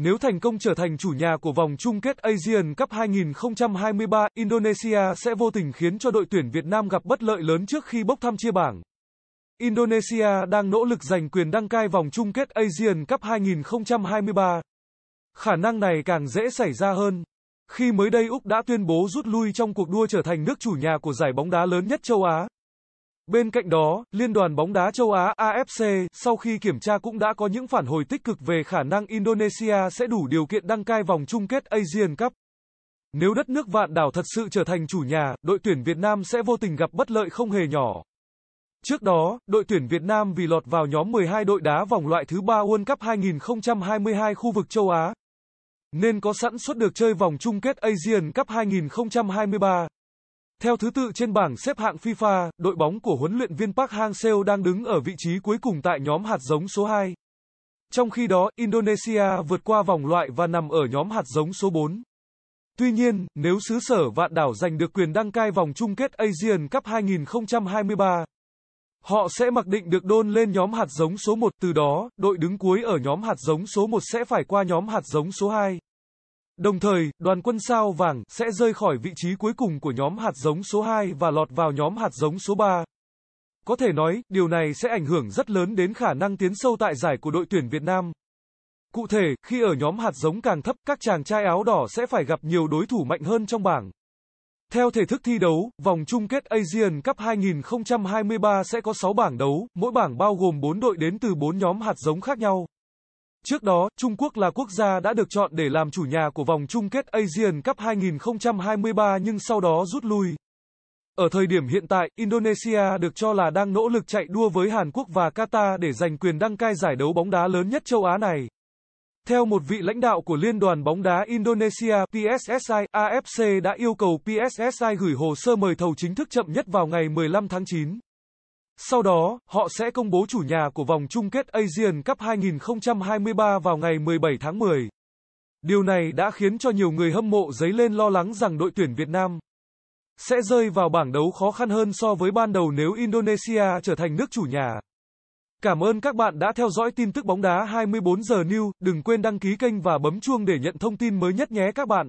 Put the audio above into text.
Nếu thành công trở thành chủ nhà của vòng chung kết Asian Cup 2023, Indonesia sẽ vô tình khiến cho đội tuyển Việt Nam gặp bất lợi lớn trước khi bốc thăm chia bảng. Indonesia đang nỗ lực giành quyền đăng cai vòng chung kết Asian Cup 2023. Khả năng này càng dễ xảy ra hơn. Khi mới đây Úc đã tuyên bố rút lui trong cuộc đua trở thành nước chủ nhà của giải bóng đá lớn nhất châu Á. Bên cạnh đó, Liên đoàn bóng đá châu Á AFC sau khi kiểm tra cũng đã có những phản hồi tích cực về khả năng Indonesia sẽ đủ điều kiện đăng cai vòng chung kết Asian Cup. Nếu đất nước vạn đảo thật sự trở thành chủ nhà, đội tuyển Việt Nam sẽ vô tình gặp bất lợi không hề nhỏ. Trước đó, đội tuyển Việt Nam vì lọt vào nhóm 12 đội đá vòng loại thứ 3 World Cup 2022 khu vực châu Á, nên có sẵn suất được chơi vòng chung kết Asian Cup 2023. Theo thứ tự trên bảng xếp hạng FIFA, đội bóng của huấn luyện viên Park Hang-seo đang đứng ở vị trí cuối cùng tại nhóm hạt giống số 2. Trong khi đó, Indonesia vượt qua vòng loại và nằm ở nhóm hạt giống số 4. Tuy nhiên, nếu xứ sở vạn đảo giành được quyền đăng cai vòng chung kết Asian Cup 2023, họ sẽ mặc định được đôn lên nhóm hạt giống số 1, từ đó, đội đứng cuối ở nhóm hạt giống số 1 sẽ phải qua nhóm hạt giống số 2. Đồng thời, đoàn quân sao vàng sẽ rơi khỏi vị trí cuối cùng của nhóm hạt giống số 2 và lọt vào nhóm hạt giống số 3. Có thể nói, điều này sẽ ảnh hưởng rất lớn đến khả năng tiến sâu tại giải của đội tuyển Việt Nam. Cụ thể, khi ở nhóm hạt giống càng thấp, các chàng trai áo đỏ sẽ phải gặp nhiều đối thủ mạnh hơn trong bảng. Theo thể thức thi đấu, vòng chung kết Asian Cup 2023 sẽ có 6 bảng đấu, mỗi bảng bao gồm 4 đội đến từ 4 nhóm hạt giống khác nhau. Trước đó, Trung Quốc là quốc gia đã được chọn để làm chủ nhà của vòng chung kết Asian Cup 2023 nhưng sau đó rút lui. Ở thời điểm hiện tại, Indonesia được cho là đang nỗ lực chạy đua với Hàn Quốc và Qatar để giành quyền đăng cai giải đấu bóng đá lớn nhất châu Á này. Theo một vị lãnh đạo của Liên đoàn bóng đá Indonesia PSSI, AFC đã yêu cầu PSSI gửi hồ sơ mời thầu chính thức chậm nhất vào ngày 15 tháng 9. Sau đó, họ sẽ công bố chủ nhà của vòng chung kết Asian Cup 2023 vào ngày 17 tháng 10. Điều này đã khiến cho nhiều người hâm mộ dấy lên lo lắng rằng đội tuyển Việt Nam sẽ rơi vào bảng đấu khó khăn hơn so với ban đầu nếu Indonesia trở thành nước chủ nhà. Cảm ơn các bạn đã theo dõi tin tức bóng đá 24 giờ New, đừng quên đăng ký kênh và bấm chuông để nhận thông tin mới nhất nhé các bạn.